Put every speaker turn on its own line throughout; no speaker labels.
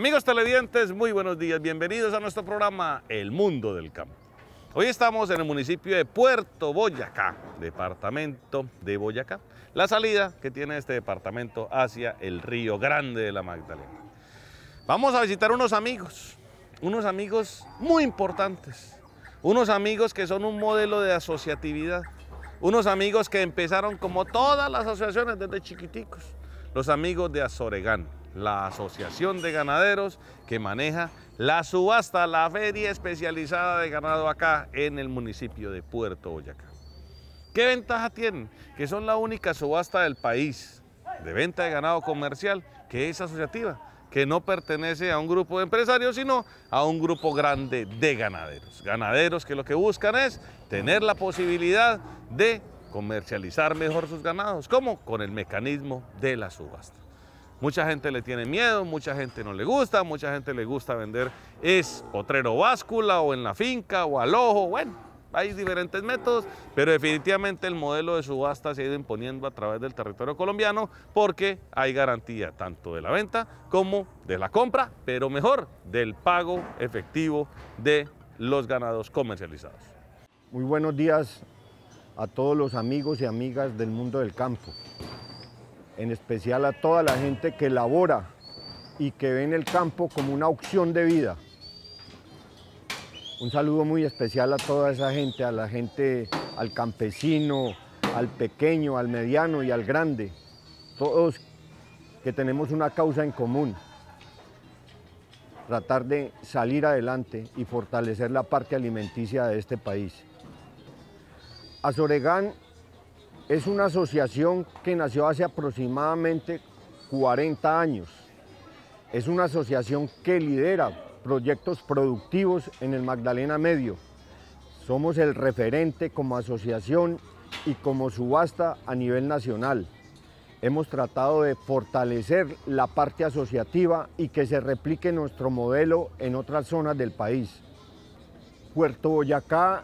Amigos televidentes, muy buenos días. Bienvenidos a nuestro programa El Mundo del Campo. Hoy estamos en el municipio de Puerto Boyacá, departamento de Boyacá. La salida que tiene este departamento hacia el Río Grande de la Magdalena. Vamos a visitar unos amigos, unos amigos muy importantes, unos amigos que son un modelo de asociatividad, unos amigos que empezaron como todas las asociaciones desde chiquiticos, los amigos de Azoregán la Asociación de Ganaderos que maneja la subasta, la feria especializada de ganado acá en el municipio de Puerto Boyacá. ¿Qué ventaja tienen? Que son la única subasta del país de venta de ganado comercial que es asociativa, que no pertenece a un grupo de empresarios, sino a un grupo grande de ganaderos. Ganaderos que lo que buscan es tener la posibilidad de comercializar mejor sus ganados. ¿Cómo? Con el mecanismo de la subasta. Mucha gente le tiene miedo, mucha gente no le gusta, mucha gente le gusta vender es potrero báscula o en la finca o al ojo, bueno, hay diferentes métodos, pero definitivamente el modelo de subasta se ha ido imponiendo a través del territorio colombiano porque hay garantía tanto de la venta como de la compra, pero mejor del pago efectivo de los ganados comercializados.
Muy buenos días a todos los amigos y amigas del mundo del campo en especial a toda la gente que labora y que ve en el campo como una opción de vida. Un saludo muy especial a toda esa gente, a la gente, al campesino, al pequeño, al mediano y al grande. Todos que tenemos una causa en común. Tratar de salir adelante y fortalecer la parte alimenticia de este país. Azoregán es una asociación que nació hace aproximadamente 40 años. Es una asociación que lidera proyectos productivos en el Magdalena Medio. Somos el referente como asociación y como subasta a nivel nacional. Hemos tratado de fortalecer la parte asociativa y que se replique nuestro modelo en otras zonas del país. Puerto Boyacá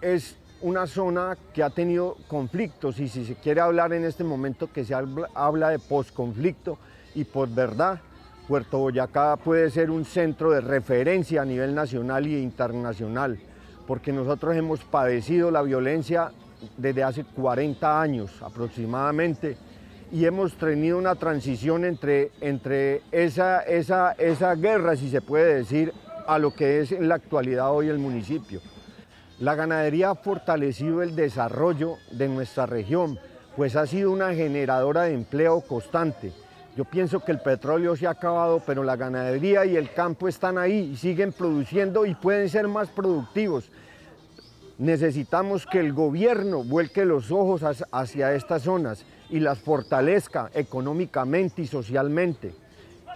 es una zona que ha tenido conflictos y si se quiere hablar en este momento que se habla de posconflicto y verdad Puerto Boyacá puede ser un centro de referencia a nivel nacional e internacional, porque nosotros hemos padecido la violencia desde hace 40 años aproximadamente y hemos tenido una transición entre, entre esa, esa, esa guerra, si se puede decir, a lo que es en la actualidad hoy el municipio. La ganadería ha fortalecido el desarrollo de nuestra región, pues ha sido una generadora de empleo constante. Yo pienso que el petróleo se ha acabado, pero la ganadería y el campo están ahí y siguen produciendo y pueden ser más productivos. Necesitamos que el gobierno vuelque los ojos hacia estas zonas y las fortalezca económicamente y socialmente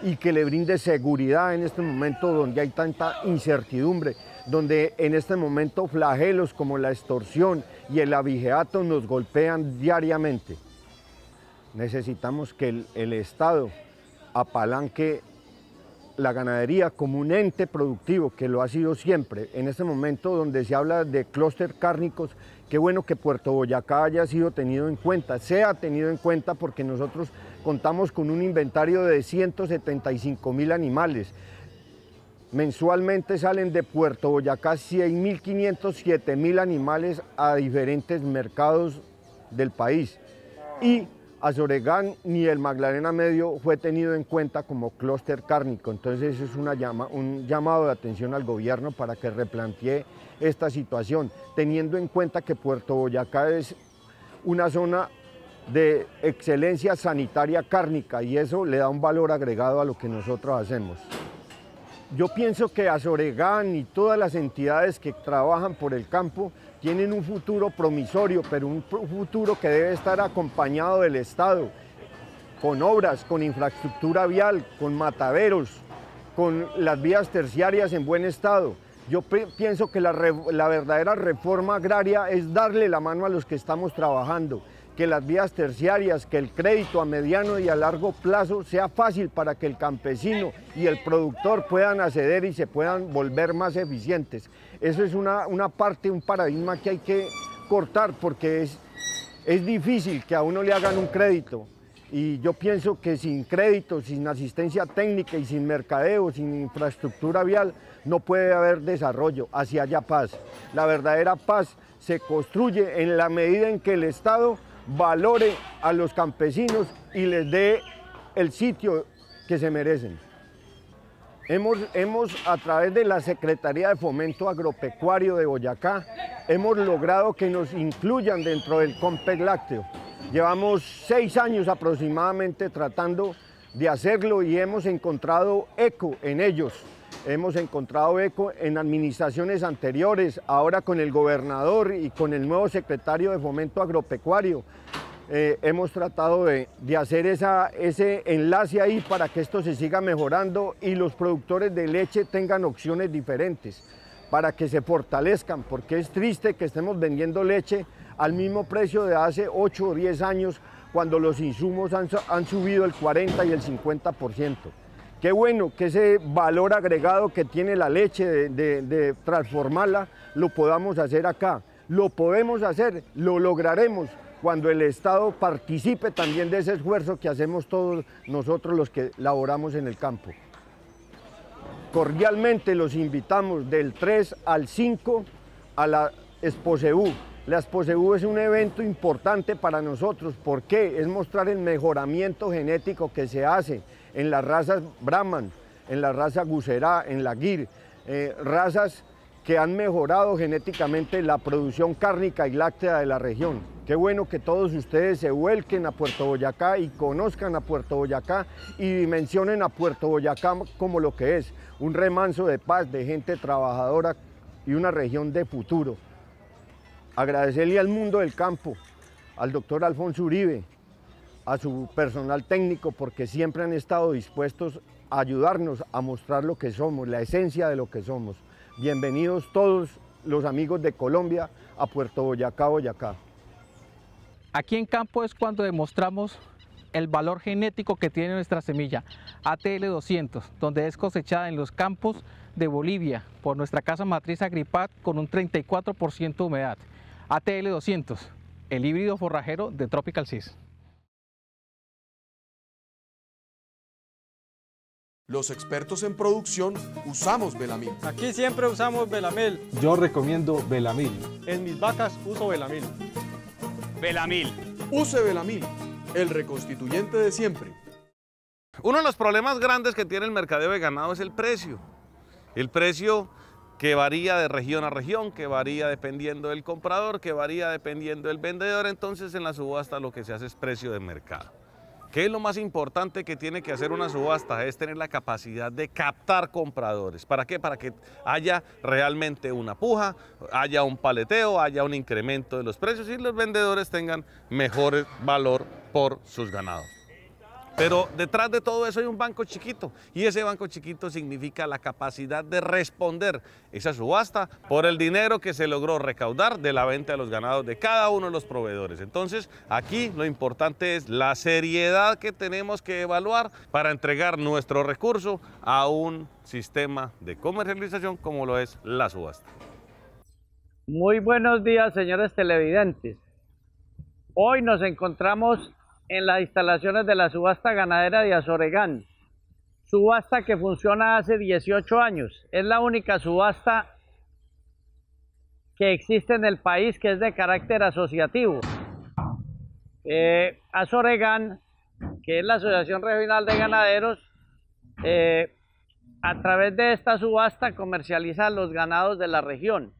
y que le brinde seguridad en este momento donde hay tanta incertidumbre, donde en este momento flagelos como la extorsión y el abigeato nos golpean diariamente. Necesitamos que el, el Estado apalanque la ganadería como un ente productivo, que lo ha sido siempre. En este momento donde se habla de clúster cárnicos, Qué bueno que Puerto Boyacá haya sido tenido en cuenta, sea tenido en cuenta porque nosotros contamos con un inventario de 175 mil animales. Mensualmente salen de Puerto Boyacá 6.507 mil animales a diferentes mercados del país. Y Azoregán ni el Magdalena Medio fue tenido en cuenta como clúster cárnico. Entonces eso es un llamado de atención al gobierno para que replantee esta situación, teniendo en cuenta que Puerto Boyacá es una zona de excelencia sanitaria cárnica y eso le da un valor agregado a lo que nosotros hacemos. Yo pienso que Azoregán y todas las entidades que trabajan por el campo tienen un futuro promisorio, pero un futuro que debe estar acompañado del Estado, con obras, con infraestructura vial, con mataderos, con las vías terciarias en buen estado. Yo pienso que la, verdadera reforma agraria es darle la mano a los que estamos trabajando, que las vías terciarias, que el crédito a mediano y a largo plazo sea fácil para que el campesino y el productor puedan acceder y se puedan volver más eficientes. Eso es una, parte, un paradigma que hay que cortar porque es difícil que a uno le hagan un crédito y yo pienso que sin crédito, sin asistencia técnica y sin mercadeo, sin infraestructura vial, no puede haber desarrollo, hacia allá paz. La verdadera paz se construye en la medida en que el Estado valore a los campesinos y les dé el sitio que se merecen. Hemos, a través de la Secretaría de Fomento Agropecuario de Boyacá, hemos logrado que nos incluyan dentro del COMPEC lácteo. Llevamos seis años aproximadamente tratando de hacerlo y hemos encontrado eco en ellos. Hemos encontrado eco en administraciones anteriores, ahora con el gobernador y con el nuevo secretario de Fomento Agropecuario. Eh, hemos tratado de, hacer ese enlace ahí para que esto se siga mejorando y los productores de leche tengan opciones diferentes, para que se fortalezcan, porque es triste que estemos vendiendo leche al mismo precio de hace 8 o 10 años, cuando los insumos han, subido el 40 y el 50%. Qué bueno que ese valor agregado que tiene la leche de transformarla lo podamos hacer acá. Lo podemos hacer, lo lograremos cuando el Estado participe también de ese esfuerzo que hacemos todos nosotros los que laboramos en el campo. Cordialmente los invitamos del 3 al 5 a la Exposeú. La Exposeú es un evento importante para nosotros porque es mostrar el mejoramiento genético que se hace en las razas Brahman, en la raza Gucerá, en la Gir, eh, razas que han mejorado genéticamente la producción cárnica y láctea de la región. Qué bueno que todos ustedes se vuelquen a Puerto Boyacá y conozcan a Puerto Boyacá y dimensionen a Puerto Boyacá como lo que es, un remanso de paz, de gente trabajadora y una región de futuro. Agradecerle al mundo del campo, al doctor Alfonso Uribe, a su personal técnico, porque siempre han estado dispuestos a ayudarnos a mostrar lo que somos, la esencia de lo que somos. Bienvenidos todos los amigos de Colombia a Puerto Boyacá, Boyacá.
Aquí en campo es cuando demostramos el valor genético que tiene nuestra semilla ATL200, donde es cosechada en los campos de Bolivia por nuestra casa matriz Agripat con un 34% de humedad. ATL200, el híbrido forrajero de Tropical Seas.
Los expertos en producción usamos Belamil. Aquí siempre usamos Belamil.
Yo recomiendo Belamil.
En mis vacas uso Belamil. Velamil. Use Belamil, el reconstituyente de siempre. Uno de los problemas grandes que tiene el mercadeo de ganado es el precio. El precio que varía de región a región, que varía dependiendo del comprador, que varía dependiendo del vendedor. Entonces en la subasta lo que se hace es precio de mercado. ¿Qué es lo más importante que tiene que hacer una subasta? Es tener la capacidad de captar compradores. ¿Para qué? Para que haya realmente una puja, haya un paleteo, haya un incremento de los precios y los vendedores tengan mejor valor por sus ganados. Pero detrás de todo eso hay un banco chiquito y ese banco chiquito significa la capacidad de responder esa subasta por el dinero que se logró recaudar de la venta de los ganados de cada uno de los proveedores. Entonces aquí lo importante es la seriedad que tenemos que evaluar para entregar nuestro recurso a un sistema de comercialización como lo es la subasta. Muy
buenos días señores televidentes. Hoy nos encontramos en las instalaciones de la subasta ganadera de Azoregán. Subasta que funciona hace 18 años. Es la única subasta que existe en el país que es de carácter asociativo. Eh, Azoregán, que es la Asociación Regional de Ganaderos, eh, a través de esta subasta comercializa los ganados de la región.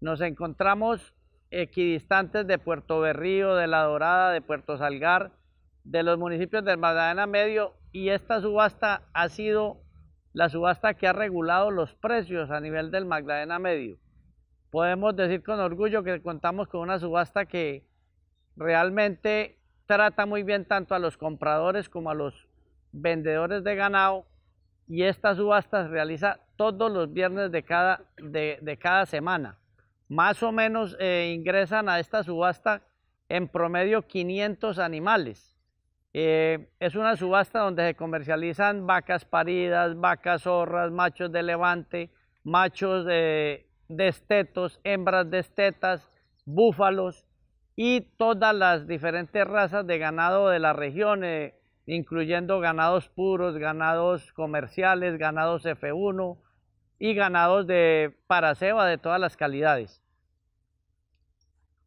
Nos encontramos equidistantes de Puerto Berrío, de La Dorada, de Puerto Salgar, de los municipios del Magdalena Medio y esta subasta ha sido la subasta que ha regulado los precios a nivel del Magdalena Medio. Podemos decir con orgullo que contamos con una subasta que realmente trata muy bien tanto a los compradores como a los vendedores de ganado y esta subasta se realiza todos los viernes de cada, de, cada semana. Más o menos eh, ingresan a esta subasta en promedio 500 animales. Eh, es una subasta donde se comercializan vacas paridas, vacas zorras, machos de levante, machos de destetos, hembras destetas, búfalos y todas las diferentes razas de ganado de la región, incluyendo ganados puros, ganados comerciales, ganados F1 y ganados de paraceba de todas las calidades.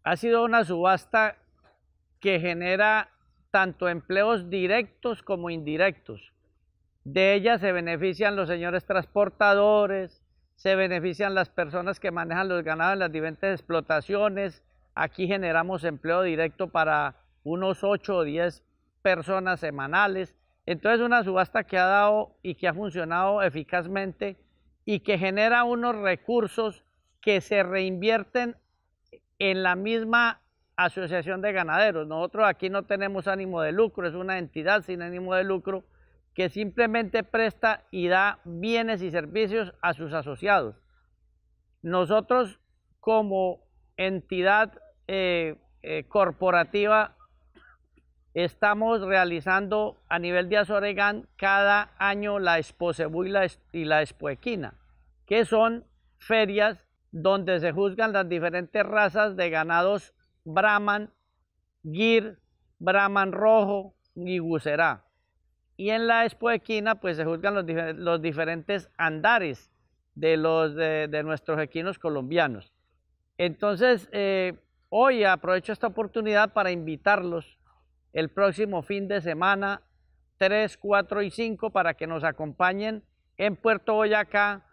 Ha sido una subasta que genera tanto empleos directos como indirectos. De ella se benefician los señores transportadores, se benefician las personas que manejan los ganados en las diferentes explotaciones. Aquí generamos empleo directo para unos 8 o 10 personas semanales. Entonces una subasta que ha dado y que ha funcionado eficazmente y que genera unos recursos que se reinvierten en la misma asociación de ganaderos. Nosotros aquí no tenemos ánimo de lucro, es una entidad sin ánimo de lucro que simplemente presta y da bienes y servicios a sus asociados. Nosotros como entidad eh, eh, corporativa estamos realizando a nivel de Azoregán cada año la Exposebu y la, y que son ferias donde se juzgan las diferentes razas de ganados Brahman Gir, Brahman Rojo y gucerá Y en la equina, pues se juzgan los, los diferentes andares de, los, de, nuestros equinos colombianos. Entonces, eh, hoy aprovecho esta oportunidad para invitarlos el próximo fin de semana 3, 4 y 5 para que nos acompañen en Puerto Boyacá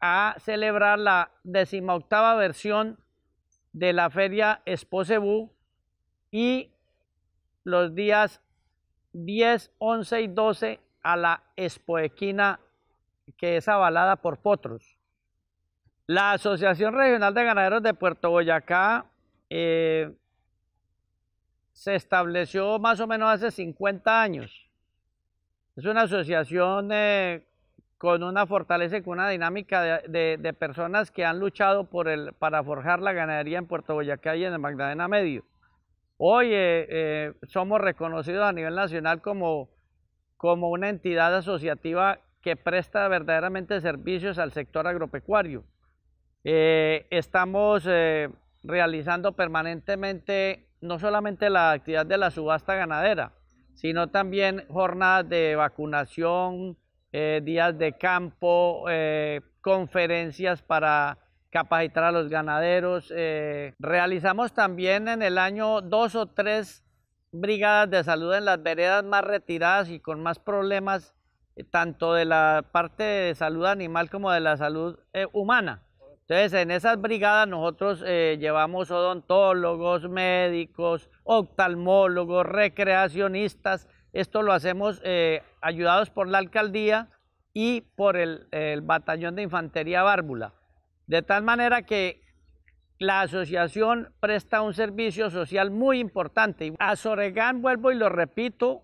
a celebrar la decimoctava versión de la feria Exposebu y los días 10, 11 y 12 a la Expoequina que es avalada por Potros. La Asociación Regional de Ganaderos de Puerto Boyacá eh, se estableció más o menos hace 50 años. Es una asociación eh, con una fortaleza y con una dinámica de, personas que han luchado por el, para forjar la ganadería en Puerto Boyacá y en el Magdalena Medio. Hoy eh, eh, somos reconocidos a nivel nacional como, una entidad asociativa que presta verdaderamente servicios al sector agropecuario. Eh, estamos realizando permanentemente no solamente la actividad de la subasta ganadera, sino también jornadas de vacunación, eh, días de campo, eh, conferencias para capacitar a los ganaderos. Eh, realizamos también en el año dos o tres brigadas de salud en las veredas más retiradas y con más problemas, tanto de la parte de salud animal como de la salud humana. Entonces, en esas brigadas nosotros llevamos odontólogos, médicos, oftalmólogos, recreacionistas. Esto lo hacemos ayudados por la alcaldía y por el, batallón de infantería Bárbula. De tal manera que la asociación presta un servicio social muy importante. a Soregán vuelvo y lo repito,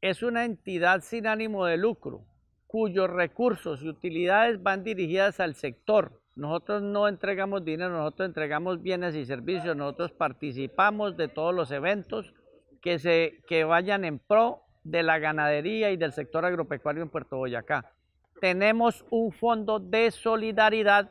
es una entidad sin ánimo de lucro, cuyos recursos y utilidades van dirigidas al sector. Nosotros no entregamos dinero, nosotros entregamos bienes y servicios, nosotros participamos de todos los eventos que, se, que vayan en pro de la ganadería y del sector agropecuario en Puerto Boyacá. Tenemos un fondo de solidaridad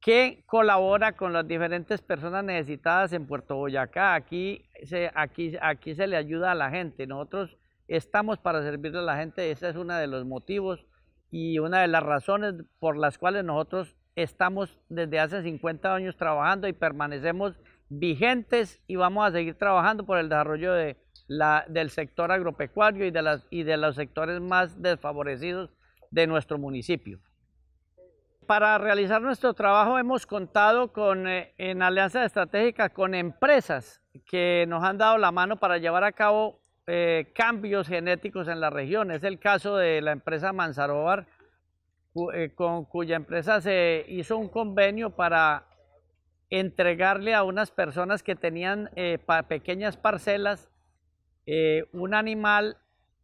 que colabora con las diferentes personas necesitadas en Puerto Boyacá. Aquí se, aquí, aquí se le ayuda a la gente. Nosotros estamos para servirle a la gente. Ese es uno de los motivos y una de las razones por las cuales nosotros estamos desde hace 50 años trabajando y permanecemos vigentes y vamos a seguir trabajando por el desarrollo de del sector agropecuario y de, las, y de los sectores más desfavorecidos de nuestro municipio. Para realizar nuestro trabajo hemos contado con, eh, en alianza estratégica con empresas que nos han dado la mano para llevar a cabo eh, cambios genéticos en la región. Es el caso de la empresa Manzarobar, eh, con cuya empresa se hizo un convenio para entregarle a unas personas que tenían pequeñas parcelas eh, un animal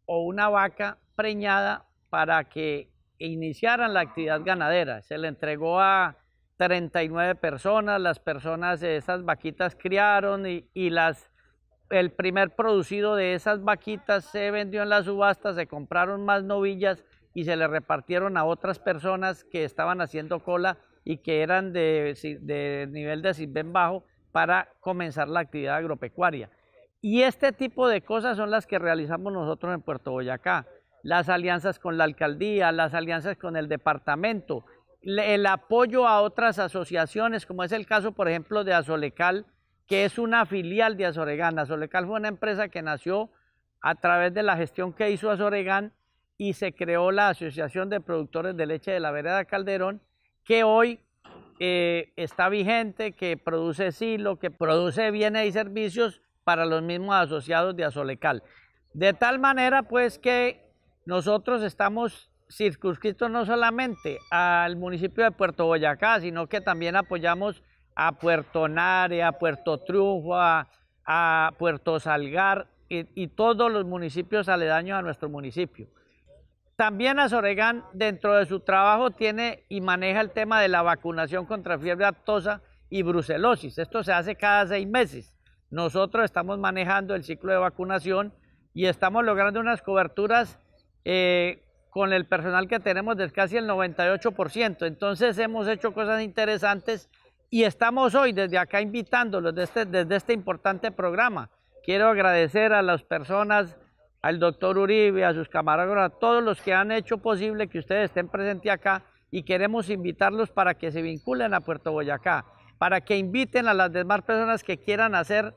o una vaca preñada para que iniciaran la actividad ganadera. Se le entregó a 39 personas, las personas, de esas vaquitas criaron y, las, el primer producido de esas vaquitas se vendió en la subasta, se compraron más novillas y se le repartieron a otras personas que estaban haciendo cola y que eran de, de nivel de silben bajo para comenzar la actividad agropecuaria. Y este tipo de cosas son las que realizamos nosotros en Puerto Boyacá. Las alianzas con la alcaldía, las alianzas con el departamento, el apoyo a otras asociaciones, como es el caso, por ejemplo, de Azolecal, que es una filial de Azoregán. Azolecal fue una empresa que nació a través de la gestión que hizo Azoregán y se creó la Asociación de Productores de Leche de la Vereda Calderón, que hoy eh, está vigente, que produce silo, que produce bienes y servicios para los mismos asociados de Azolecal. De tal manera, pues, que nosotros estamos circunscritos no solamente al municipio de Puerto Boyacá, sino que también apoyamos a Puerto Nare, a Puerto Triunfo, a, Puerto Salgar y, todos los municipios aledaños a nuestro municipio. También Azoregán, dentro de su trabajo, tiene y maneja el tema de la vacunación contra fiebre actosa y brucelosis. Esto se hace cada seis meses. Nosotros estamos manejando el ciclo de vacunación y estamos logrando unas coberturas eh, con el personal que tenemos de casi el 98%. Entonces hemos hecho cosas interesantes y estamos hoy desde acá invitándolos desde este, desde este importante programa. Quiero agradecer a las personas, al doctor Uribe, a sus camarógrafos, a todos los que han hecho posible que ustedes estén presentes acá y queremos invitarlos para que se vinculen a Puerto Boyacá para que inviten a las demás personas que quieran hacer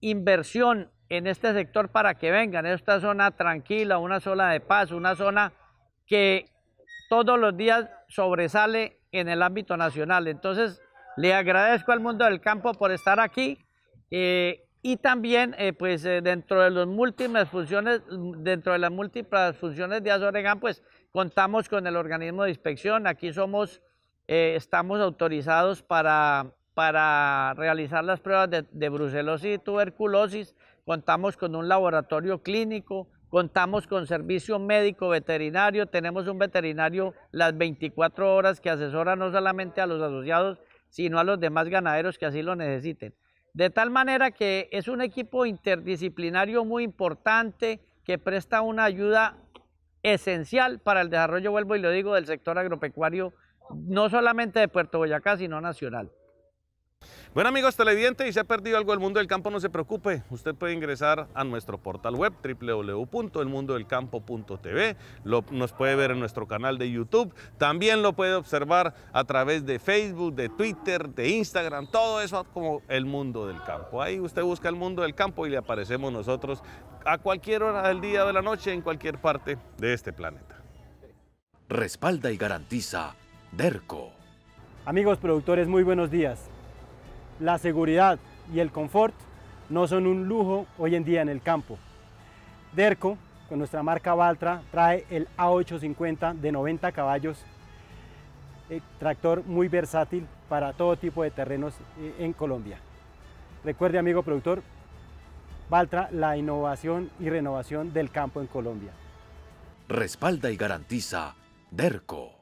inversión en este sector para que vengan. Esta zona tranquila, una zona de paz, una zona que todos los días sobresale en el ámbito nacional. Entonces, le agradezco al mundo del campo por estar aquí eh, y también, eh, pues, eh, dentro de las múltiples funciones, dentro de las múltiples funciones de Azoregan, pues, contamos con el organismo de inspección. Aquí somos eh, estamos autorizados para, realizar las pruebas de, de brucelosis y tuberculosis, contamos con un laboratorio clínico, contamos con servicio médico veterinario, tenemos un veterinario las 24 horas que asesora no solamente a los asociados, sino a los demás ganaderos que así lo necesiten. De tal manera que es un equipo interdisciplinario muy importante que presta una ayuda esencial para el desarrollo, vuelvo y lo digo, del sector agropecuario no solamente de Puerto Boyacá, sino nacional.
Bueno amigos televidentes, si se ha perdido algo del mundo del campo, no se preocupe. Usted puede ingresar a nuestro portal web www.elmundodelcampo.tv. Nos puede ver en nuestro canal de YouTube. También lo puede observar a través de Facebook, de Twitter, de Instagram. Todo eso como El Mundo del Campo. Ahí usted busca El Mundo del Campo y le aparecemos nosotros a cualquier hora del día o de la noche en cualquier parte de este planeta. Respalda y garantiza
DERCO. Amigos productores, muy buenos días. La seguridad y el confort no son un lujo hoy en día en el campo. DERCO, con nuestra marca Valtra, trae el A850 de 90 caballos, eh, tractor muy versátil para todo tipo de terrenos eh, en Colombia. Recuerde, amigo productor, Valtra, la innovación y renovación del campo en Colombia. Respalda y garantiza DERCO.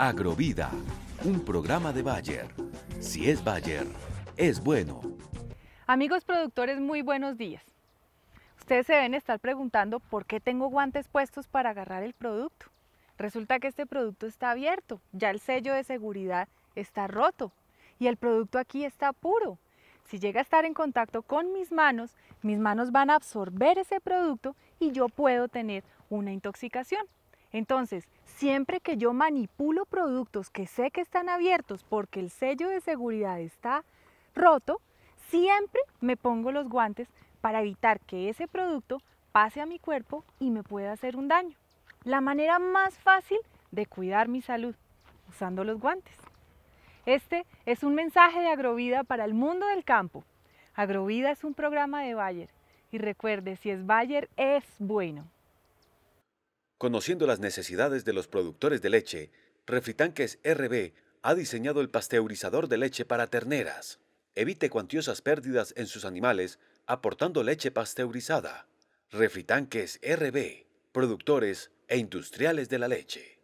Agrovida, un programa de Bayer. Si es Bayer, es bueno.
Amigos productores, muy buenos días. Ustedes se deben estar preguntando por qué tengo guantes puestos para agarrar el producto. Resulta que este producto está abierto, ya el sello de seguridad está roto y el producto aquí está puro. Si llega a estar en contacto con mis manos, mis manos van a absorber ese producto y yo puedo tener una intoxicación. Entonces, Siempre que yo manipulo productos que sé que están abiertos porque el sello de seguridad está roto, siempre me pongo los guantes para evitar que ese producto pase a mi cuerpo y me pueda hacer un daño. La manera más fácil de cuidar mi salud, usando los guantes. Este es un mensaje de Agrovida para el mundo del campo. Agrovida es un programa de Bayer y recuerde, si es Bayer, es bueno.
Conociendo las necesidades de los productores de leche, Refritanques RB ha diseñado el pasteurizador de leche para terneras. Evite cuantiosas pérdidas en sus animales aportando leche pasteurizada. Refritanques RB, productores e industriales
de la leche.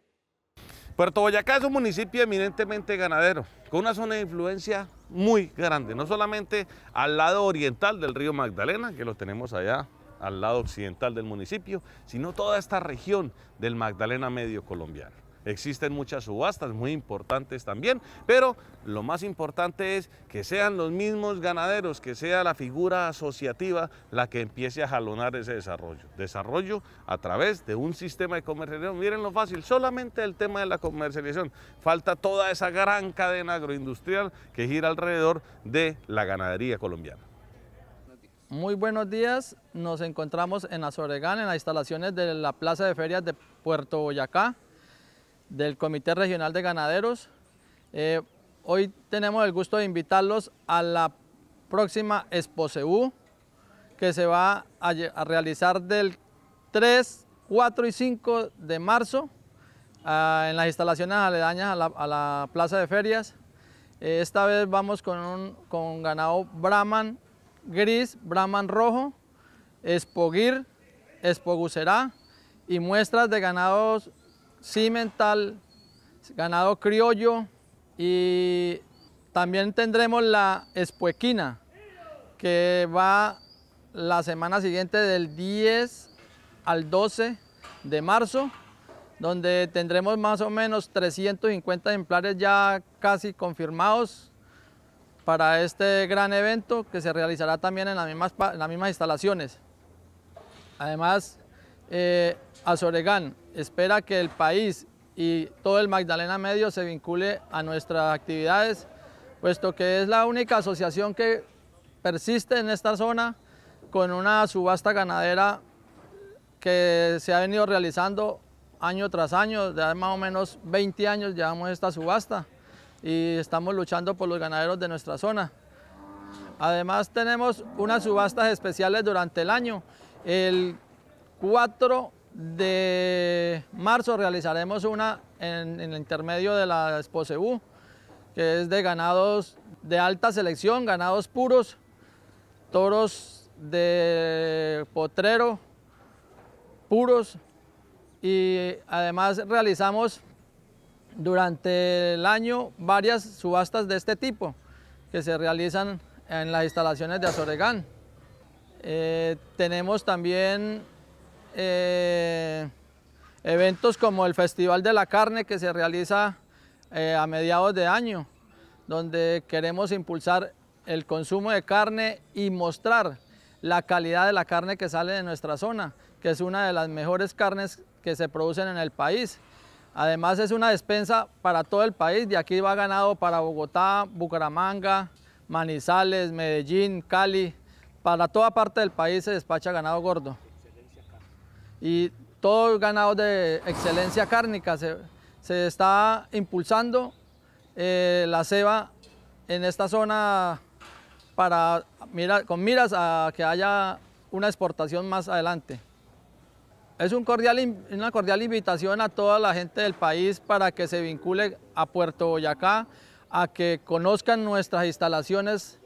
Puerto Boyacá es un municipio eminentemente ganadero, con una zona de influencia muy grande, no solamente al lado oriental del río Magdalena, que lo tenemos allá al lado occidental del municipio, sino toda esta región del Magdalena Medio colombiano. Existen muchas subastas muy importantes también, pero lo más importante es que sean los mismos ganaderos, que sea la figura asociativa la que empiece a jalonar ese desarrollo. Desarrollo a través de un sistema de comercialización. Miren lo fácil, solamente el tema de la comercialización. Falta toda esa gran cadena agroindustrial que gira alrededor de la ganadería colombiana.
Muy buenos días, nos encontramos en Azoregán, en las instalaciones de la Plaza de Ferias de Puerto Boyacá, del Comité Regional de Ganaderos. Eh, hoy tenemos el gusto de invitarlos a la próxima Exposeú, que se va a, realizar del 3, 4 y 5 de marzo, ah, en las instalaciones aledañas a la, Plaza de Ferias. Eh, esta vez vamos con, un, con ganado Brahman gris, brahman rojo, espoguir, espogucerá y muestras de ganado cimental, ganado criollo y también tendremos la espuequina que va la semana siguiente del 10 al 12 de marzo donde tendremos más o menos 350 ejemplares ya casi confirmados para este gran evento que se realizará también en las mismas, instalaciones. Además, eh, Azoregán espera que el país y todo el Magdalena Medio se vincule a nuestras actividades, puesto que es la única asociación que persiste en esta zona con una subasta ganadera que se ha venido realizando año tras año, ya más o menos 20 años llevamos esta subasta y estamos luchando por los ganaderos de nuestra zona. Además tenemos unas subastas especiales durante el año. El 4 de marzo realizaremos una en, el intermedio de la Esposebú, que es de ganados de alta selección, ganados puros, toros de potrero, puros, y además realizamos durante el año varias subastas de este tipo que se realizan en las instalaciones de Azoregán. Eh, tenemos también eh, eventos como el Festival de la Carne que se realiza eh, a mediados de año, donde queremos impulsar el consumo de carne y mostrar la calidad de la carne que sale de nuestra zona, que es una de las mejores carnes que se producen en el país. Además es una despensa para todo el país, de aquí va ganado para Bogotá, Bucaramanga, Manizales, Medellín, Cali, para toda parte del país se despacha ganado gordo. Y todo el ganado de excelencia cárnica se, está impulsando eh, la ceba en esta zona para, con miras a que haya una exportación más adelante. Es una cordial invitación a toda la gente del país para que se vincule a Puerto Boyacá, a que conozcan nuestras instalaciones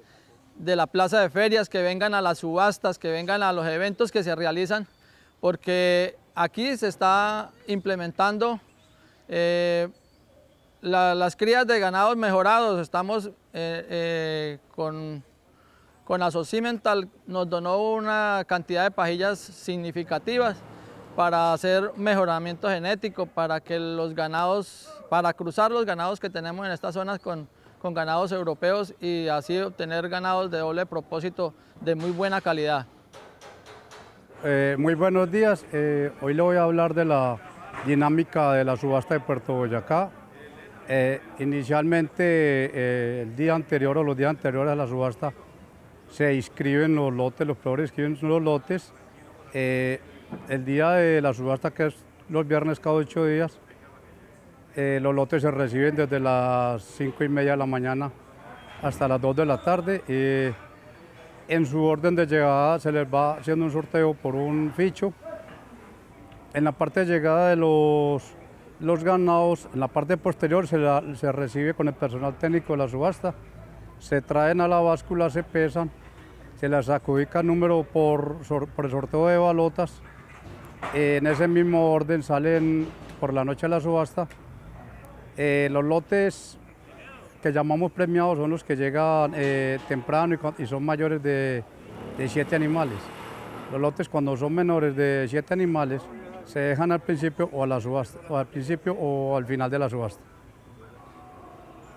de la plaza de ferias, que vengan a las subastas, que vengan a los eventos que se realizan, porque aquí se está implementando eh, las crías de ganados mejorados. Estamos eh, eh, con, con Asocimental, nos donó una cantidad de pajillas significativas para hacer mejoramiento genético, para que los ganados, para cruzar los ganados que tenemos en estas zonas con, con ganados europeos y así obtener ganados de doble propósito de muy buena calidad.
Eh, muy buenos días, eh, hoy le voy a hablar de la dinámica de la subasta de Puerto Boyacá. Eh, inicialmente, el día anterior o los días anteriores a la subasta, se inscriben los lotes, los peores inscriben los lotes el día de la subasta, que es los viernes cada ocho días, eh, los lotes se reciben desde las cinco y media de la mañana hasta las dos de la tarde. Y en su orden de llegada se les va haciendo un sorteo por un ficho. En la parte de llegada de los, ganados, en la parte posterior se, recibe con el personal técnico de la subasta. Se traen a la báscula, se pesan, se les adjudica número por, por sorteo de balotas en ese mismo orden salen por la noche a la subasta. Eh, los lotes que llamamos premiados son los que llegan eh, temprano y, son mayores de, siete animales. Los lotes cuando son menores de siete animales se dejan al principio o la subasta, al principio o al final de la subasta.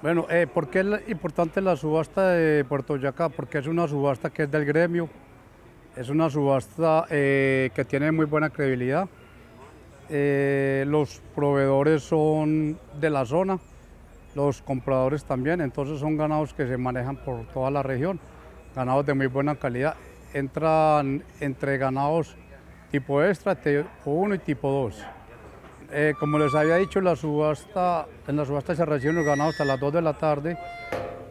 Bueno, eh, ¿por qué es importante la subasta de Puerto Yacá? Porque es una subasta que es del gremio, es una subasta eh, que tiene muy buena credibilidad. Eh, los proveedores son de la zona, los compradores también, entonces son ganados que se manejan por toda la región, ganados de muy buena calidad. Entran entre ganados tipo extra, tipo 1 y tipo 2. Eh, como les había dicho, la subasta, en la subasta se reciben los ganados hasta las 2 de la tarde.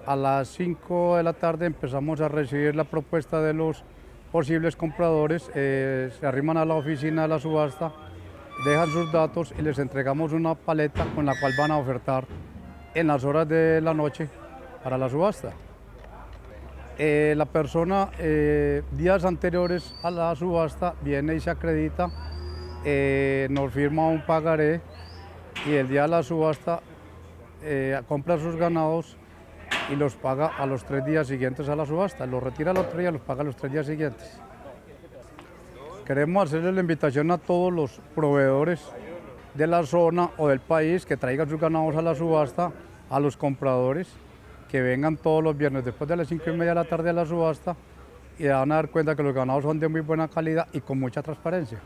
A las 5 de la tarde empezamos a recibir la propuesta de los posibles compradores eh, se arriman a la oficina de la subasta, dejan sus datos y les entregamos una paleta con la cual van a ofertar en las horas de la noche para la subasta. Eh, la persona eh, días anteriores a la subasta viene y se acredita, nos firma un pagaré y el día de la subasta compra sus ganados y los paga a los tres días siguientes a la subasta. Los retira el otro día y los paga a los tres días siguientes. Queremos hacerle la invitación a todos los proveedores de la zona o del país que traigan sus ganados a la subasta, a los compradores, que vengan todos los viernes después de las cinco y media de la tarde a la subasta y van a dar cuenta que los ganados son de muy buena calidad y con mucha transparencia.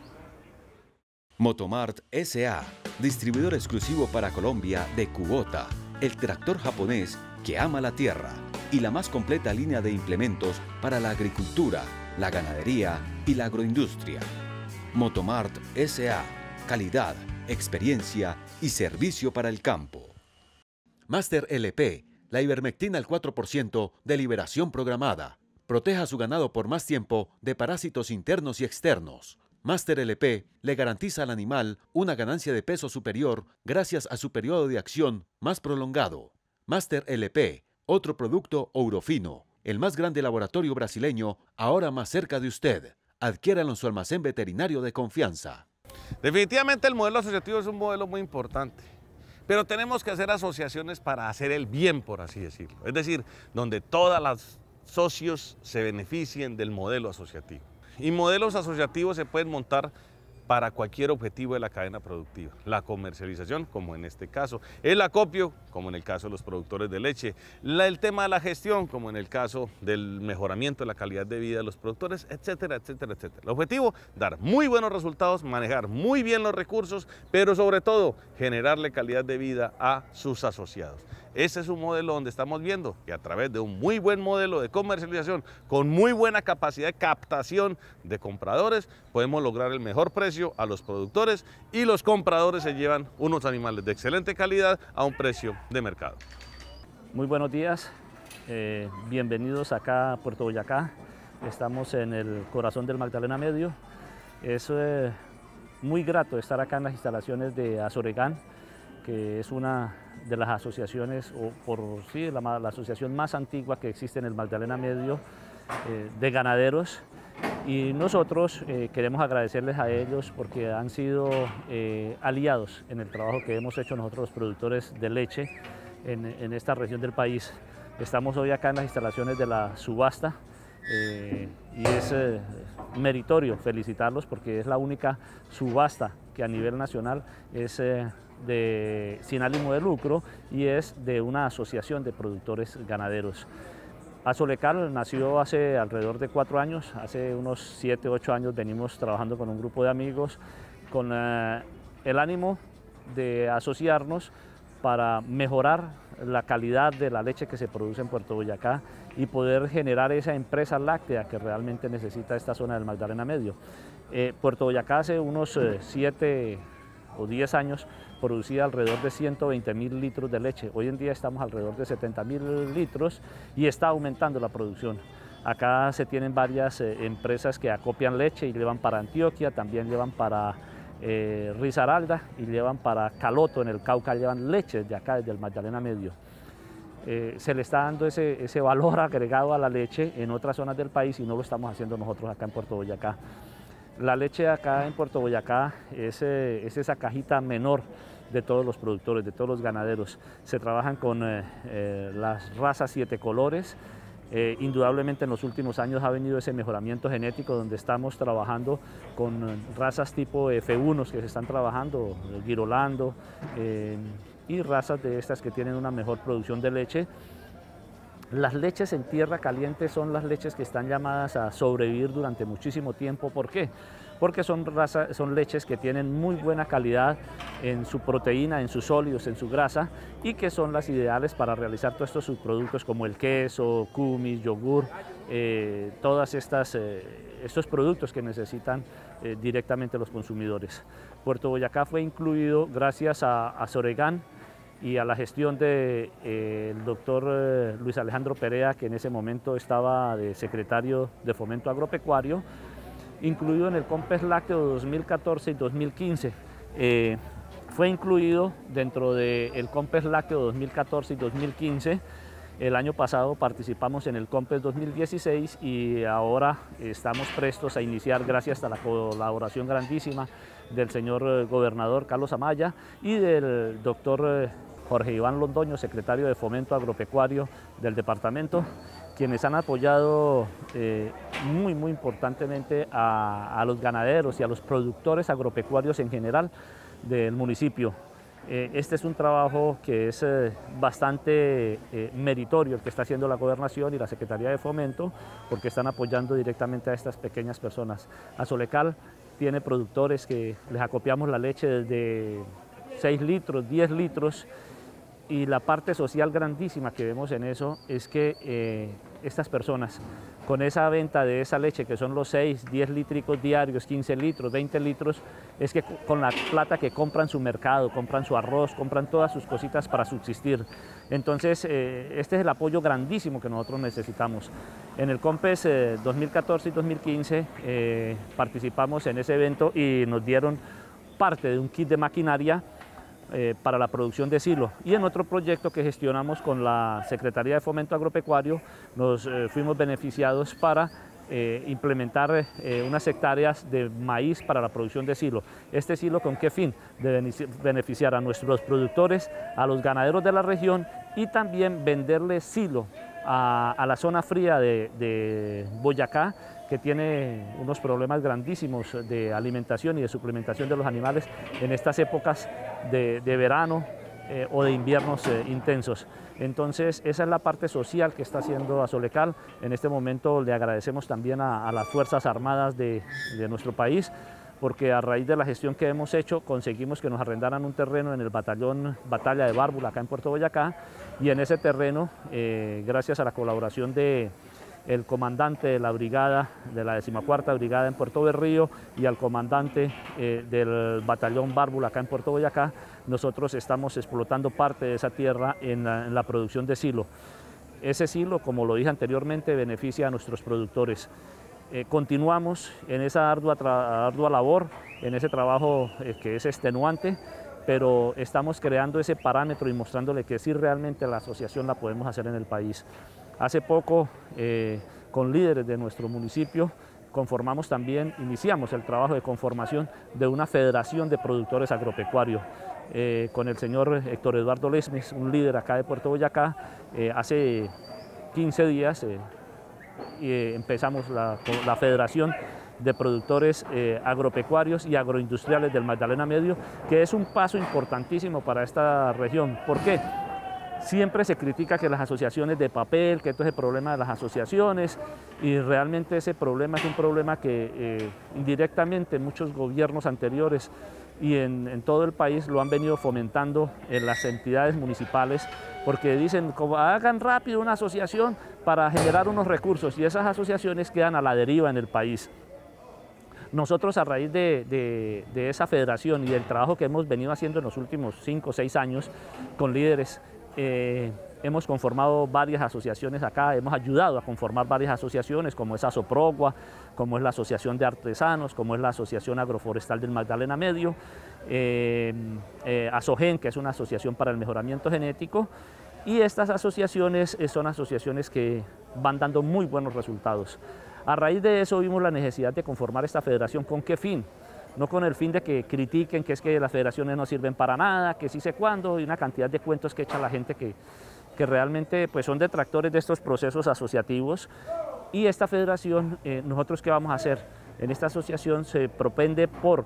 Motomart SA, distribuidor exclusivo para Colombia de Kubota, el tractor japonés que ama la tierra y la más completa línea de implementos para la agricultura, la ganadería y la agroindustria. Motomart SA, calidad, experiencia y servicio para el campo. Master LP, la ivermectina al 4% de liberación programada. Proteja a su ganado por más tiempo de parásitos internos y externos. Master LP le garantiza al animal una ganancia de peso superior gracias a su periodo de acción más prolongado. Master LP, otro producto Ourofino, el más grande laboratorio brasileño, ahora más cerca de usted.
Adquiéralo en su almacén veterinario de confianza. Definitivamente el modelo asociativo es un modelo muy importante, pero tenemos que hacer asociaciones para hacer el bien, por así decirlo. Es decir, donde todas las socios se beneficien del modelo asociativo. Y modelos asociativos se pueden montar para cualquier objetivo de la cadena productiva. La comercialización, como en este caso, el acopio, como en el caso de los productores de leche, el tema de la gestión, como en el caso del mejoramiento de la calidad de vida de los productores, etcétera, etcétera, etcétera. El objetivo, dar muy buenos resultados, manejar muy bien los recursos, pero sobre todo generarle calidad de vida a sus asociados. Ese es un modelo donde estamos viendo que a través de un muy buen modelo de comercialización, con muy buena capacidad de captación de compradores, podemos lograr el mejor precio a los productores y los compradores se llevan unos animales de excelente calidad a un precio de mercado.
Muy buenos días, eh, bienvenidos acá a Puerto Boyacá. Estamos en el corazón del Magdalena Medio. Es eh, muy grato estar acá en las instalaciones de Azoregán que es una de las asociaciones, o por sí, la, asociación más antigua que existe en el Magdalena Medio eh, de ganaderos. Y nosotros eh, queremos agradecerles a ellos porque han sido eh, aliados en el trabajo que hemos hecho nosotros los productores de leche en, esta región del país. Estamos hoy acá en las instalaciones de la subasta y es meritorio felicitarlos porque es la única subasta que a nivel nacional es de, sin ánimo de lucro y es de una asociación de productores ganaderos. Azolecal nació hace alrededor de cuatro años, hace unos siete, ocho años venimos trabajando con un grupo de amigos con eh, el ánimo de asociarnos para mejorar la calidad de la leche que se produce en Puerto Boyacá y poder generar esa empresa láctea que realmente necesita esta zona del Magdalena Medio. Eh, Puerto Boyacá hace unos eh, siete o diez años producía alrededor de 120 mil litros de leche. Hoy en día estamos alrededor de 70 mil litros y está aumentando la producción. Acá se tienen varias eh, empresas que acopian leche y llevan para Antioquia, también llevan para eh, Risaralda y llevan para Caloto, en el Cauca llevan leche de acá, desde el Magdalena Medio. Eh, se le está dando ese, valor agregado a la leche en otras zonas del país y no lo estamos haciendo nosotros acá en Puerto Boyacá. La leche acá en Puerto Boyacá es, eh, es esa cajita menor de todos los productores, de todos los ganaderos. Se trabajan con eh, eh, las razas siete colores. Eh, indudablemente en los últimos años ha venido ese mejoramiento genético donde estamos trabajando con razas tipo F1 que se están trabajando, girolando, y razas de estas que tienen una mejor producción de leche. Las leches en tierra caliente son las leches que están llamadas a sobrevivir durante muchísimo tiempo. ¿Por qué? porque son, leches que tienen muy buena calidad en su proteína, en sus sólidos, en su grasa y que son las ideales para realizar todos estos subproductos como el queso, cumis, yogur, todos eh, todas eh, estos productos que necesitan eh, directamente los consumidores. Puerto Boyacá fue incluido gracias a, a Soregán y a la gestión del de, doctor Luis Alejandro Perea, que en ese momento estaba de secretario de Fomento Agropecuario, incluido en el Compes Lácteo 2014 y 2015. Eh, fue incluido dentro del el Compes Lácteo 2014 y 2015. El año pasado participamos en el COMPES 2016 y ahora estamos prestos a iniciar gracias a la colaboración grandísima del señor eh, gobernador Carlos Amaya y del doctor eh, Jorge Iván Londoño, secretario de Fomento Agropecuario del departamento, quienes han apoyado eh, muy, muy importantemente a, los ganaderos y a los productores agropecuarios en general del municipio. Eh, este es un trabajo que es eh, bastante meritorio el que está haciendo la Gobernación y la Secretaría de Fomento, porque están apoyando directamente a estas pequeñas personas. A Azolecal tiene productores que les acopiamos la leche desde 6 litros, 10 litros, y la parte social grandísima que vemos en eso es que eh, estas personas con esa venta de esa leche, que son los 6, 10 litricos diarios, 15 litros, 20 litros, es que con la plata que compran su mercado, compran su arroz, compran todas sus cositas para subsistir. Entonces, eh, este es el apoyo grandísimo que nosotros necesitamos. En el COMPES 2014 eh, y 2015 participamos en ese evento y nos dieron parte de un kit de maquinaria eh, para la producción de silo Y en otro proyecto que gestionamos con la Secretaría de Fomento Agropecuario, nos eh, fuimos beneficiados para eh, implementar unas hectáreas de maíz para la producción de silo. ¿Este silo con qué fin? De beneficiar a nuestros productores, a los ganaderos de la región y también venderle silo a, la zona fría de Boyacá que tiene unos problemas grandísimos de alimentación y de suplementación de los animales en estas épocas de, verano eh, o de inviernos eh, intensos. Entonces, esa es la parte social que está haciendo Azolecal. En este momento le agradecemos también a, las Fuerzas Armadas de, nuestro país porque a raíz de la gestión que hemos hecho conseguimos que nos arrendaran un terreno en el batallón Batalla de Bárbula acá en Puerto Boyacá y en ese terreno, eh, gracias a la colaboración de, el comandante de la brigada, de la decimacuarta brigada en Puerto Berrío y al comandante eh, del batallón Bárbula acá en Puerto Boyacá, nosotros estamos explotando parte de esa tierra en la, producción de silo. Ese silo, como lo dije anteriormente, beneficia a nuestros productores. Eh, continuamos en esa ardua, ardua, labor, en ese trabajo eh, que es extenuante, pero estamos creando ese parámetro y mostrándole que sí realmente la asociación la podemos hacer en el país. Hace poco, eh, con líderes de nuestro municipio, conformamos también, iniciamos el trabajo de conformación de una federación de productores agropecuarios. Eh, con el señor Héctor Eduardo Lesmes, un líder acá de Puerto Boyacá, eh, hace 15 días empezamos la, la, Federación de Productores Agropecuarios y Agroindustriales del Magdalena Medio, que es un paso importantísimo para esta región. ¿Por qué? Siempre se critica que las asociaciones de papel, que esto es el problema de las asociaciones, y realmente ese problema es un problema que eh, indirectamente muchos gobiernos anteriores y en, todo el país lo han venido fomentando en las entidades municipales, porque dicen, hagan rápido una asociación para generar unos recursos, y esas asociaciones quedan a la deriva en el país. Nosotros a raíz de, de esa federación y del trabajo que hemos venido haciendo en los últimos cinco o seis años con líderes eh, hemos conformado varias asociaciones acá, hemos ayudado a conformar varias asociaciones, como es Asoprogua, como es la Asociación de Artesanos, como es la Asociación Agroforestal del Magdalena Medio, eh, eh, ASOGEN, que es una asociación para el mejoramiento genético, y estas asociaciones son asociaciones que van dando muy buenos resultados. A raíz de eso vimos la necesidad de conformar esta federación, ¿con qué fin? no con el fin de que critiquen que es que las federaciones no sirven para nada, que sí sé cuándo, y una cantidad de cuentos que echa la gente que, que realmente pues, son detractores de estos procesos asociativos. Y esta federación, eh, nosotros qué vamos a hacer? En esta asociación se propende por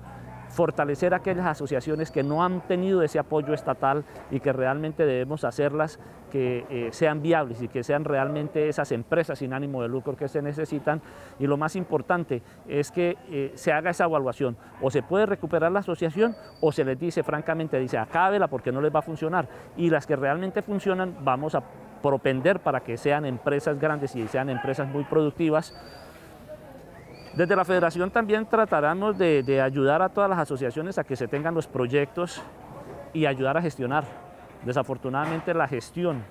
fortalecer aquellas asociaciones que no han tenido ese apoyo estatal y que realmente debemos hacerlas que eh, sean viables y que sean realmente esas empresas sin ánimo de lucro que se necesitan. Y lo más importante es que eh, se haga esa evaluación. O se puede recuperar la asociación o se les dice francamente, dice, acábela porque no les va a funcionar. Y las que realmente funcionan vamos a propender para que sean empresas grandes y sean empresas muy productivas desde la federación también trataremos de, ayudar a todas las asociaciones a que se tengan los proyectos y ayudar a gestionar. Desafortunadamente la gestión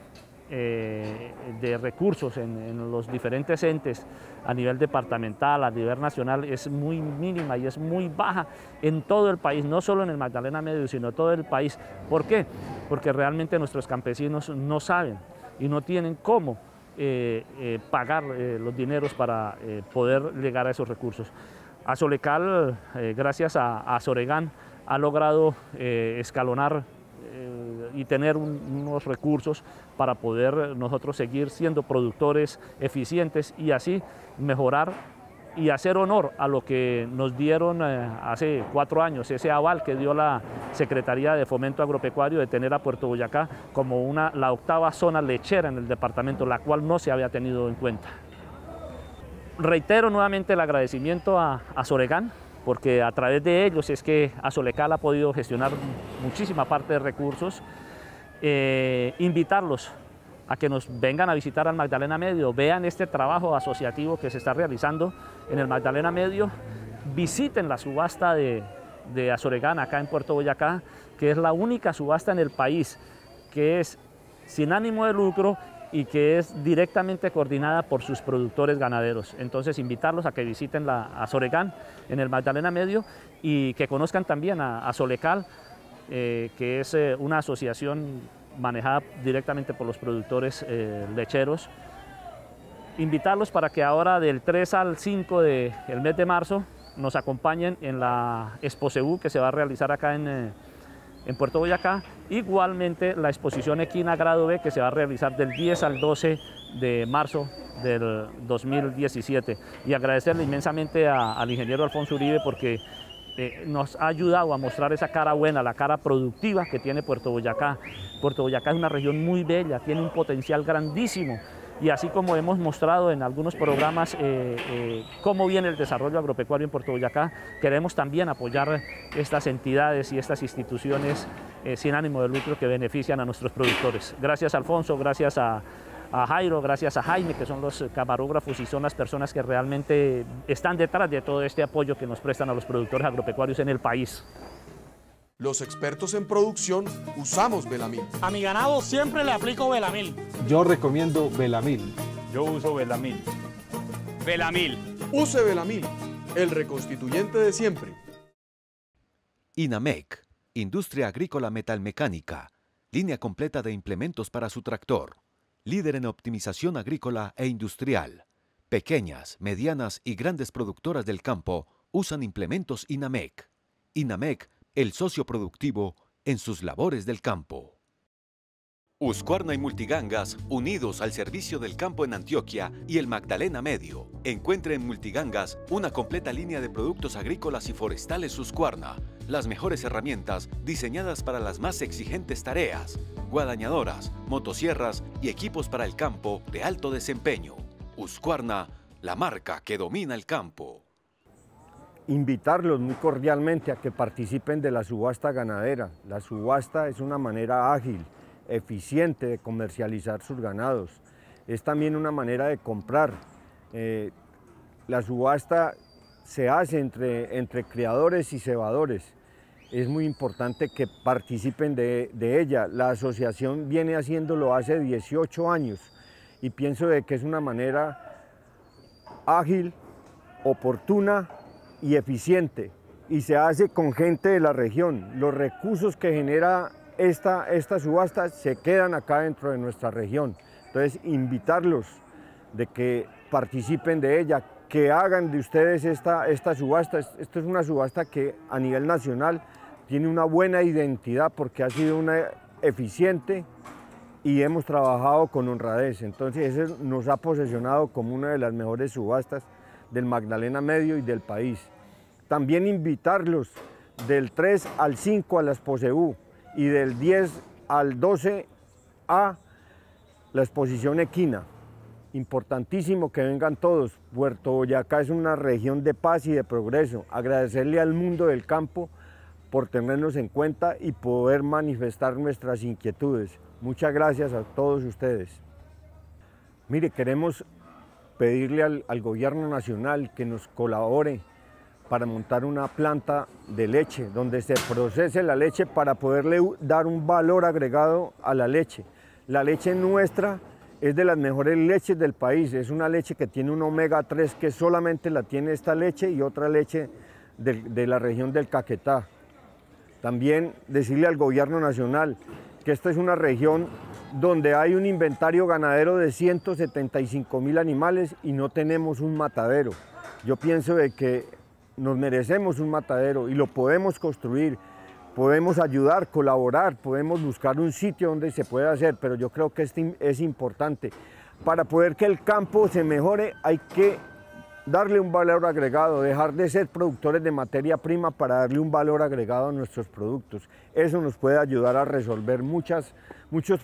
eh, de recursos en, los diferentes entes a nivel departamental, a nivel nacional, es muy mínima y es muy baja en todo el país, no solo en el Magdalena Medio, sino todo el país. ¿Por qué? Porque realmente nuestros campesinos no saben y no tienen cómo eh, eh, pagar eh, los dineros para poder llegar a esos recursos. Azolecal, gracias a, a ha logrado escalonar y tener unos recursos para poder nosotros seguir siendo productores eficientes y así mejorar y hacer honor a lo que nos dieron eh, hace cuatro años, ese aval que dio la Secretaría de Fomento Agropecuario de tener a Puerto Boyacá como una, la octava zona lechera en el departamento, la cual no se había tenido en cuenta. Reitero nuevamente el agradecimiento a, a Soregán, porque a través de ellos es que a Azolecal ha podido gestionar muchísima parte de recursos, eh, invitarlos a que nos vengan a visitar al Magdalena Medio, vean este trabajo asociativo que se está realizando en el Magdalena Medio, visiten la subasta de, de acá en Puerto Boyacá, que es la única subasta en el país que es sin ánimo de lucro y que es directamente coordinada por sus productores ganaderos. Entonces, invitarlos a que visiten la, a en el Magdalena Medio y que conozcan también a, Solecal, eh, que es eh, una asociación manejada directamente por los productores eh, lecheros. Invitarlos para que ahora del 3 al 5 del el mes de marzo nos acompañen en la Exposeú que se va a realizar acá eh, en, Puerto Boyacá. Igualmente la exposición Equina Grado B que se va a realizar del 10 al 12 de marzo del 2017. Y agradecerle inmensamente al ingeniero Alfonso Uribe porque eh, nos ha ayudado a mostrar esa cara buena, la cara productiva que tiene Puerto Boyacá. Puerto Boyacá es una región muy bella, tiene un potencial grandísimo y así como hemos mostrado en algunos programas eh, eh, cómo viene el desarrollo agropecuario en Puerto Boyacá, queremos también apoyar estas entidades y estas instituciones sin ánimo de lucro que benefician a nuestros productores. Gracias Alfonso, gracias a, a Jairo, gracias a Jaime, que son los eh, camarógrafos y son las personas que realmente están detrás de todo este apoyo que nos prestan a los productores agropecuarios en el país.
Los expertos en producción usamos Velamil. A mi ganado siempre le aplico Velamil.
Yo recomiendo Velamil.
Yo uso Velamil. Velamil. Use Velamil, el reconstituyente de siempre.
INAMEC, Industria Agrícola Metalmecánica, línea completa de implementos para su tractor líder en optimización agrícola e industrial. Pequeñas, medianas y grandes productoras del campo usan implementos INAMEC. INAMEC, el socio productivo en sus labores del campo. Uscuarna y Multigangas, unidos al servicio del campo en Antioquia y el Magdalena Medio. Encuentre en Multigangas una completa línea de productos agrícolas y forestales Uscuarna las mejores herramientas diseñadas para las más exigentes tareas, guadañadoras, motosierras y equipos para el campo de alto desempeño. Uscuarna, la marca que domina el campo.
Invitarlos muy cordialmente a que participen de la subasta ganadera. La subasta es una manera ágil, eficiente de comercializar sus ganados. Es también una manera de comprar. Eh, la subasta se hace entre, entre criadores y cebadores es muy importante que participen de, ella. La asociación viene haciéndolo hace 18 años y pienso de que es una manera ágil, oportuna y eficiente y se hace con gente de la región. Los recursos que genera esta, esta subasta se quedan acá dentro de nuestra región. Entonces, invitarlos de que participen de ella, que hagan de ustedes esta, esta subasta. Esto es una subasta que a nivel nacional tiene una buena identidad porque ha sido una eficiente y hemos trabajado con honradez. Entonces eso nos ha posesionado como una de las mejores subastas del Magdalena Medio y del país. También invitarlos del 3 al 5 a las POSEU y del 10 al 12 a la exposición equina. Importantísimo que vengan todos. Puerto Boyacá es una región de paz y de progreso. Agradecerle al mundo del campo por tenernos en cuenta y poder manifestar nuestras inquietudes. Muchas gracias a todos ustedes. Mire, queremos pedirle al, gobierno nacional que nos colabore para montar una planta de leche, donde se procese la leche para poderle dar un valor agregado a la leche. La leche nuestra es de las mejores leches del país, es una leche que tiene un omega 3 que solamente la tiene esta leche y otra leche de, de la región del Caquetá. También decirle al gobierno nacional que esta es una región donde hay un inventario ganadero de 175 mil animales y no tenemos un matadero. Yo pienso de que nos merecemos un matadero y lo podemos construir, podemos ayudar, colaborar, podemos buscar un sitio donde se pueda hacer, pero yo creo que este es importante. Para poder que el campo se mejore hay que darle un valor agregado, dejar de ser productores de materia prima para darle un valor agregado a nuestros productos. Eso nos puede ayudar a resolver muchos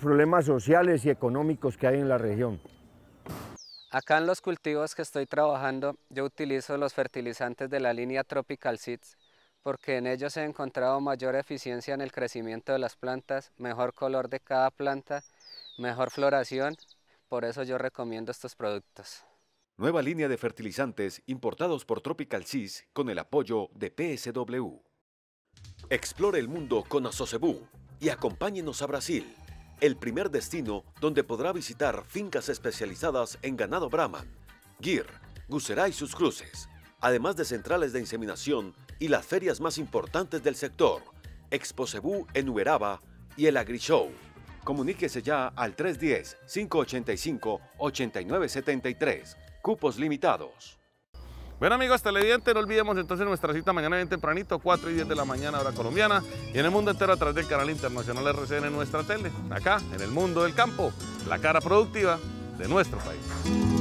problemas sociales y económicos que hay en la región.
Acá en los cultivos que estoy trabajando, yo utilizo los fertilizantes de la línea Tropical Seeds porque en ellos he encontrado mayor eficiencia en el crecimiento de las plantas, mejor color de cada planta, mejor floración, por eso yo recomiendo estos productos.
Nueva línea de fertilizantes importados por Tropical Seas con el apoyo de PSW. Explore el mundo con Asocebu y acompáñenos a Brasil, el primer destino donde podrá visitar fincas especializadas en ganado Brahman, Gir, Gucerá y sus cruces, además de centrales de inseminación y las ferias más importantes del sector, expocebú en Uberaba y el AgriShow. Comuníquese ya al 310-585-8973
cupos limitados. Bueno amigos televidentes, no olvidemos entonces nuestra cita mañana bien tempranito, 4 y 10 de la mañana hora colombiana y en el mundo entero a través del canal internacional RCN en nuestra tele, acá en el mundo del campo, la cara productiva de nuestro país.